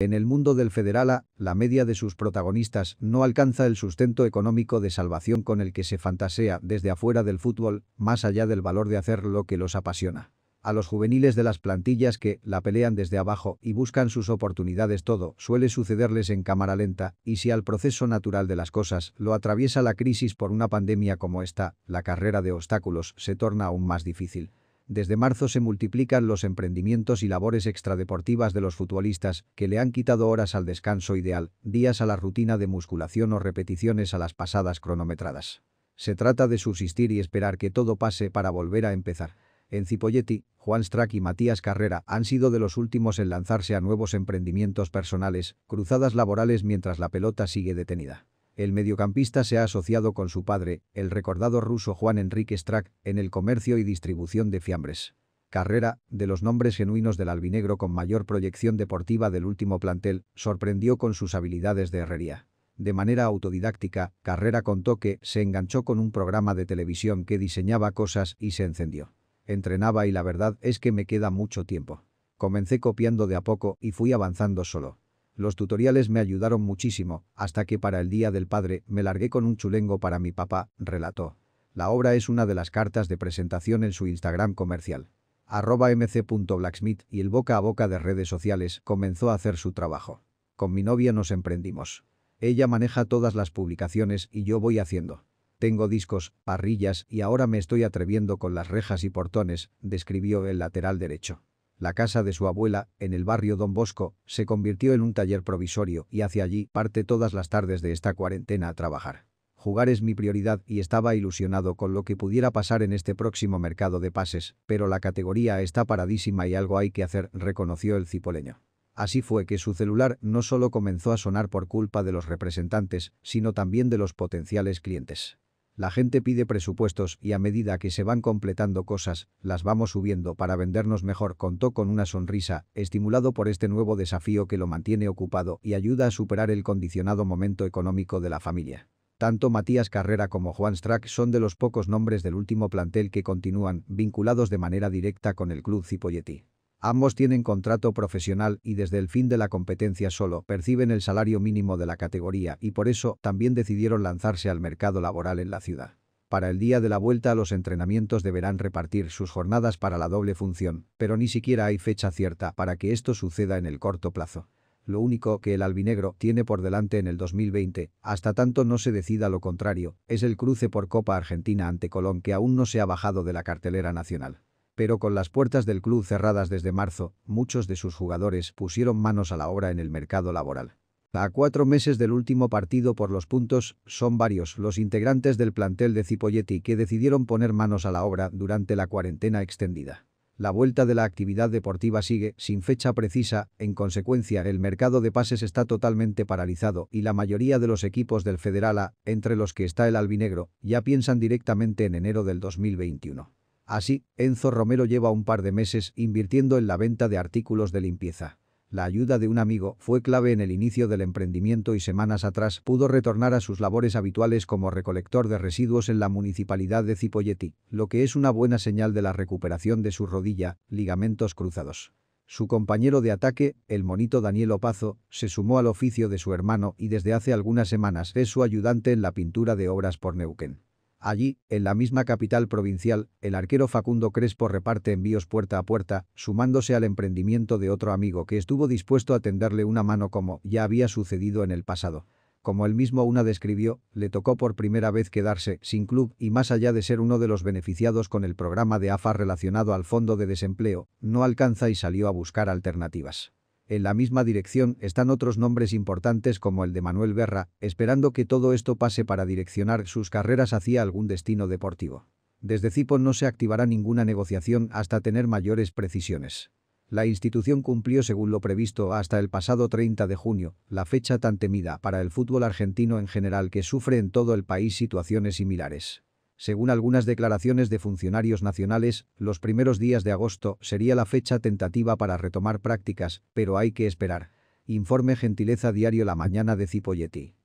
En el mundo del federal la media de sus protagonistas no alcanza el sustento económico de salvación con el que se fantasea desde afuera del fútbol, más allá del valor de hacer lo que los apasiona. A los juveniles de las plantillas que la pelean desde abajo y buscan sus oportunidades todo suele sucederles en cámara lenta, y si al proceso natural de las cosas lo atraviesa la crisis por una pandemia como esta, la carrera de obstáculos se torna aún más difícil. Desde marzo se multiplican los emprendimientos y labores extradeportivas de los futbolistas, que le han quitado horas al descanso ideal, días a la rutina de musculación o repeticiones a las pasadas cronometradas. Se trata de subsistir y esperar que todo pase para volver a empezar. En Cipolletti, Juan Strack y Matías Carrera han sido de los últimos en lanzarse a nuevos emprendimientos personales, cruzadas laborales mientras la pelota sigue detenida. El mediocampista se ha asociado con su padre, el recordado ruso Juan Enrique Strack, en el comercio y distribución de fiambres. Carrera, de los nombres genuinos del albinegro con mayor proyección deportiva del último plantel, sorprendió con sus habilidades de herrería. De manera autodidáctica, Carrera contó que se enganchó con un programa de televisión que diseñaba cosas y se encendió. Entrenaba y la verdad es que me queda mucho tiempo. Comencé copiando de a poco y fui avanzando solo. Los tutoriales me ayudaron muchísimo, hasta que para el Día del Padre me largué con un chulengo para mi papá, relató. La obra es una de las cartas de presentación en su Instagram comercial. Arroba mc.blacksmith y el boca a boca de redes sociales comenzó a hacer su trabajo. Con mi novia nos emprendimos. Ella maneja todas las publicaciones y yo voy haciendo. Tengo discos, parrillas y ahora me estoy atreviendo con las rejas y portones, describió el lateral derecho. La casa de su abuela, en el barrio Don Bosco, se convirtió en un taller provisorio y hacia allí parte todas las tardes de esta cuarentena a trabajar. Jugar es mi prioridad y estaba ilusionado con lo que pudiera pasar en este próximo mercado de pases, pero la categoría está paradísima y algo hay que hacer, reconoció el cipoleño. Así fue que su celular no solo comenzó a sonar por culpa de los representantes, sino también de los potenciales clientes. La gente pide presupuestos y a medida que se van completando cosas, las vamos subiendo para vendernos mejor, contó con una sonrisa, estimulado por este nuevo desafío que lo mantiene ocupado y ayuda a superar el condicionado momento económico de la familia. Tanto Matías Carrera como Juan Strack son de los pocos nombres del último plantel que continúan vinculados de manera directa con el club Cipolletti. Ambos tienen contrato profesional y desde el fin de la competencia solo perciben el salario mínimo de la categoría y por eso también decidieron lanzarse al mercado laboral en la ciudad. Para el día de la vuelta a los entrenamientos deberán repartir sus jornadas para la doble función, pero ni siquiera hay fecha cierta para que esto suceda en el corto plazo. Lo único que el albinegro tiene por delante en el 2020, hasta tanto no se decida lo contrario, es el cruce por Copa Argentina ante Colón que aún no se ha bajado de la cartelera nacional. Pero con las puertas del club cerradas desde marzo, muchos de sus jugadores pusieron manos a la obra en el mercado laboral. A cuatro meses del último partido por los puntos, son varios los integrantes del plantel de Cipolletti que decidieron poner manos a la obra durante la cuarentena extendida. La vuelta de la actividad deportiva sigue sin fecha precisa, en consecuencia el mercado de pases está totalmente paralizado y la mayoría de los equipos del Federal A, entre los que está el albinegro, ya piensan directamente en enero del 2021. Así, Enzo Romero lleva un par de meses invirtiendo en la venta de artículos de limpieza. La ayuda de un amigo fue clave en el inicio del emprendimiento y semanas atrás pudo retornar a sus labores habituales como recolector de residuos en la municipalidad de Cipolletti, lo que es una buena señal de la recuperación de su rodilla, ligamentos cruzados. Su compañero de ataque, el monito Daniel Opazo, se sumó al oficio de su hermano y desde hace algunas semanas es su ayudante en la pintura de obras por Neuquén. Allí, en la misma capital provincial, el arquero Facundo Crespo reparte envíos puerta a puerta, sumándose al emprendimiento de otro amigo que estuvo dispuesto a tenderle una mano como ya había sucedido en el pasado. Como él mismo una describió, le tocó por primera vez quedarse sin club y más allá de ser uno de los beneficiados con el programa de AFA relacionado al fondo de desempleo, no alcanza y salió a buscar alternativas. En la misma dirección están otros nombres importantes como el de Manuel Berra, esperando que todo esto pase para direccionar sus carreras hacia algún destino deportivo. Desde Cipo no se activará ninguna negociación hasta tener mayores precisiones. La institución cumplió según lo previsto hasta el pasado 30 de junio, la fecha tan temida para el fútbol argentino en general que sufre en todo el país situaciones similares. Según algunas declaraciones de funcionarios nacionales, los primeros días de agosto sería la fecha tentativa para retomar prácticas, pero hay que esperar. Informe Gentileza Diario La Mañana de Cipolletti.